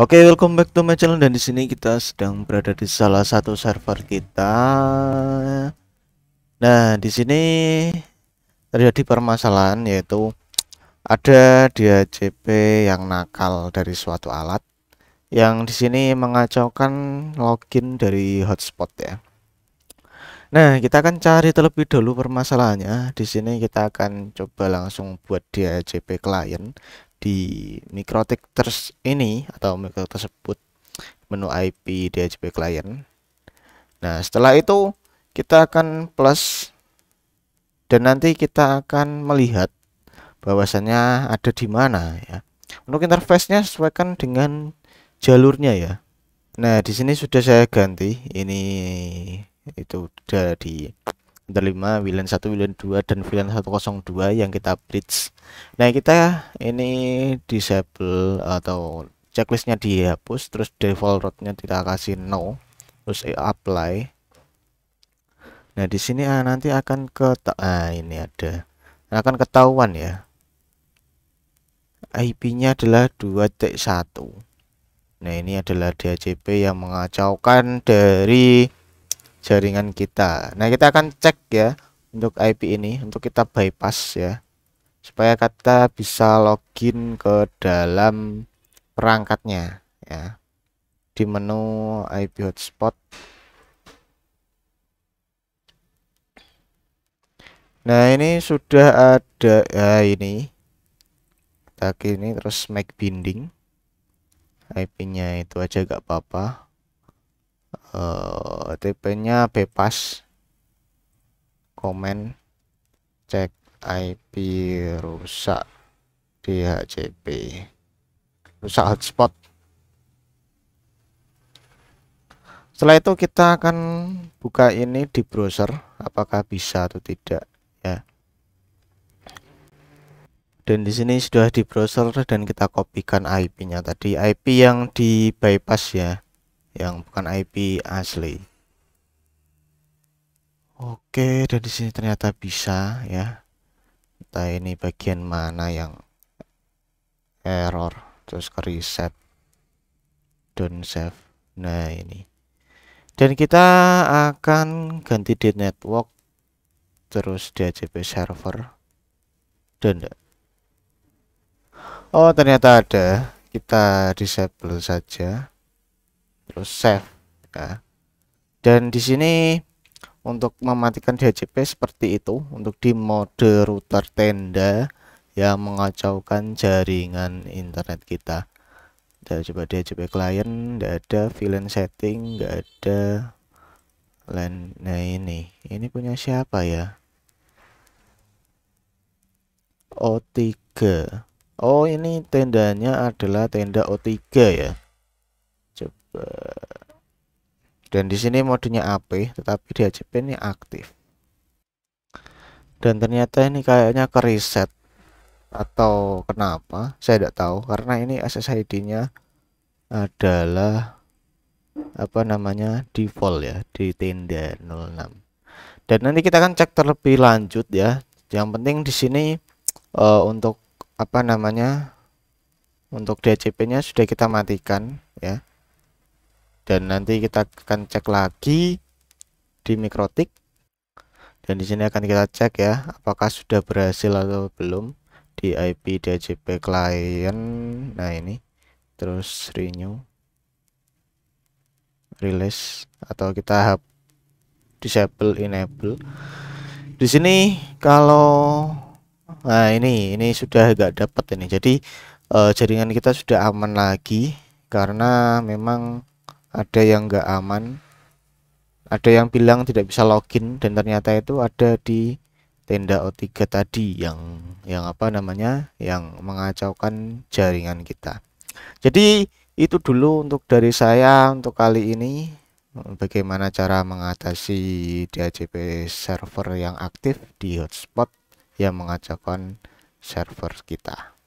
Oke, okay, welcome back to my channel dan di sini kita sedang berada di salah satu server kita. Nah, di sini terjadi permasalahan yaitu ada dia CP yang nakal dari suatu alat yang di sini mengacaukan login dari hotspot ya. Nah, kita akan cari terlebih dahulu permasalahannya. Di sini kita akan coba langsung buat dia CP client di mikrotik ters ini atau mikro tersebut menu IP DHCP client. Nah, setelah itu kita akan plus dan nanti kita akan melihat bahwasannya ada di mana ya. Untuk interface-nya sesuaikan dengan jalurnya ya. Nah, di sini sudah saya ganti ini itu di 5 VLAN 1 VLAN 2 dan VLAN 102 yang kita bridge nah kita ini disable atau checklistnya dihapus terus default route kita kasih no terus apply nah di sini ah, nanti akan ke ah ini ada akan ketahuan ya IP-nya adalah 2.1 nah ini adalah DHCP yang mengacaukan dari jaringan kita nah kita akan cek ya untuk IP ini untuk kita bypass ya supaya kata bisa login ke dalam perangkatnya ya di menu IP hotspot nah ini sudah ada ya ini kita ini terus make binding IP nya itu aja gak apa-apa uh, eh, TP-nya bebas komen cek IP rusak DHCP rusak hotspot setelah itu kita akan buka ini di browser apakah bisa atau tidak ya dan di sini sudah di browser dan kita kopikan IP-nya tadi IP yang di bypass ya yang bukan IP asli Oke dan di sini ternyata bisa ya entah ini bagian mana yang error terus ke reset don't save nah ini dan kita akan ganti di network terus di AJP server dan Oh ternyata ada kita disable saja terus save ya. dan di sini untuk mematikan DHCP seperti itu untuk di mode router tenda yang mengacaukan jaringan internet kita kita coba DHCP client tidak ada VLAN setting tidak ada LAN nah ini ini punya siapa ya O3 Oh ini tendanya adalah tenda O3 ya dan di sini modenya AP tetapi di HP ini aktif dan ternyata ini kayaknya ke reset atau kenapa saya tidak tahu karena ini SSID nya adalah apa namanya default ya di tenda 06 dan nanti kita akan cek terlebih lanjut ya yang penting di sini uh, untuk apa namanya untuk DHCP nya sudah kita matikan ya dan nanti kita akan cek lagi di mikrotik dan di sini akan kita cek ya apakah sudah berhasil atau belum di IP DHCP client nah ini terus renew release atau kita hap disable enable di sini kalau nah ini ini sudah agak dapat ini jadi uh, jaringan kita sudah aman lagi karena memang ada yang nggak aman ada yang bilang tidak bisa login dan ternyata itu ada di tenda O3 tadi yang yang apa namanya yang mengacaukan jaringan kita jadi itu dulu untuk dari saya untuk kali ini bagaimana cara mengatasi DHCP server yang aktif di hotspot yang mengacaukan server kita